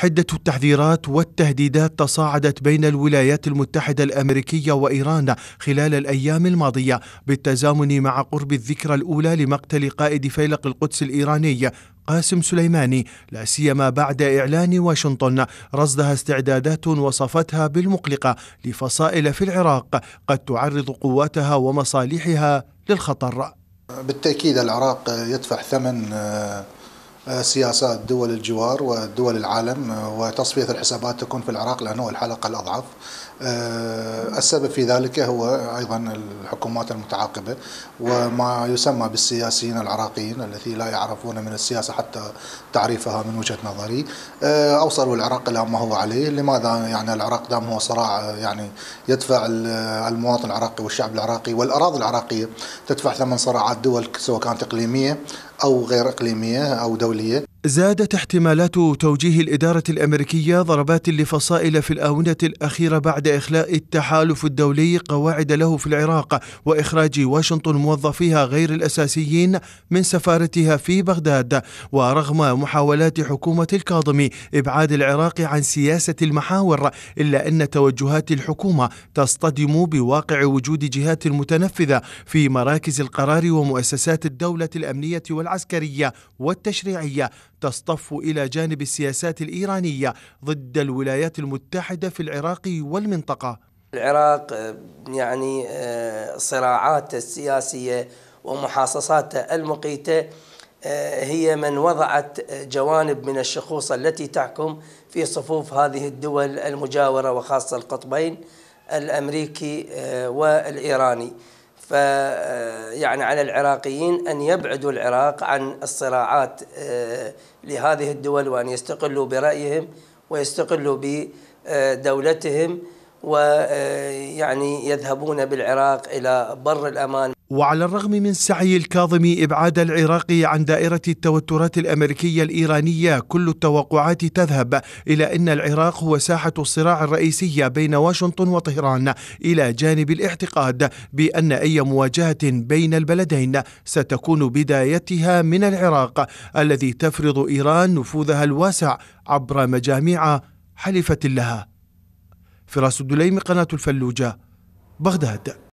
حدة التحذيرات والتهديدات تصاعدت بين الولايات المتحدة الأمريكية وإيران خلال الأيام الماضية بالتزامن مع قرب الذكرى الأولى لمقتل قائد فيلق القدس الإيراني قاسم سليماني لا سيما بعد إعلان واشنطن رصدها استعدادات وصفتها بالمقلقة لفصائل في العراق قد تعرض قواتها ومصالحها للخطر بالتأكيد العراق يدفع ثمن آه، آه، سياسات دول الجوار ودول العالم آه، وتصفية الحسابات تكون في العراق لأنه الحلقة الأضعف آه، السبب في ذلك هو أيضا الحكومات المتعاقبة وما يسمى بالسياسيين العراقيين الذي لا يعرفون من السياسة حتى تعريفها من وجهة نظري آه، أوصلوا العراق إلى ما هو عليه لماذا يعني العراق دام هو صراع يعني يدفع المواطن العراقي والشعب العراقي والأراضي العراقية تدفع ثمن صراعات دول سواء كانت إقليمية أو غير إقليمية أو دولية زادت احتمالات توجيه الإدارة الأمريكية ضربات لفصائل في الآونة الأخيرة بعد إخلاء التحالف الدولي قواعد له في العراق وإخراج واشنطن موظفيها غير الأساسيين من سفارتها في بغداد ورغم محاولات حكومة الكاظمي إبعاد العراق عن سياسة المحاور إلا أن توجهات الحكومة تصطدم بواقع وجود جهات متنفذة في مراكز القرار ومؤسسات الدولة الأمنية والعسكرية والتشريعية تصطف إلى جانب السياسات الإيرانية ضد الولايات المتحدة في العراق والمنطقة العراق آه، يعني آه، صراعاته السياسية ومحاصصاته المقيته آه، هي من وضعت جوانب من الشخوص التي تحكم في صفوف هذه الدول المجاورة وخاصة القطبين الأمريكي والإيراني فيعني آه، على العراقيين أن يبعدوا العراق عن الصراعات آه، لهذه الدول وأن يستقلوا برأيهم ويستقلوا بدولتهم ويعني آه، يذهبون بالعراق إلى بر الأمان وعلى الرغم من سعي الكاظمي ابعاد العراق عن دائره التوترات الامريكيه الايرانيه كل التوقعات تذهب الى ان العراق هو ساحه الصراع الرئيسيه بين واشنطن وطهران الى جانب الاعتقاد بان اي مواجهه بين البلدين ستكون بدايتها من العراق الذي تفرض ايران نفوذها الواسع عبر مجاميع حلفه لها فراس الدليم قناه الفلوجه بغداد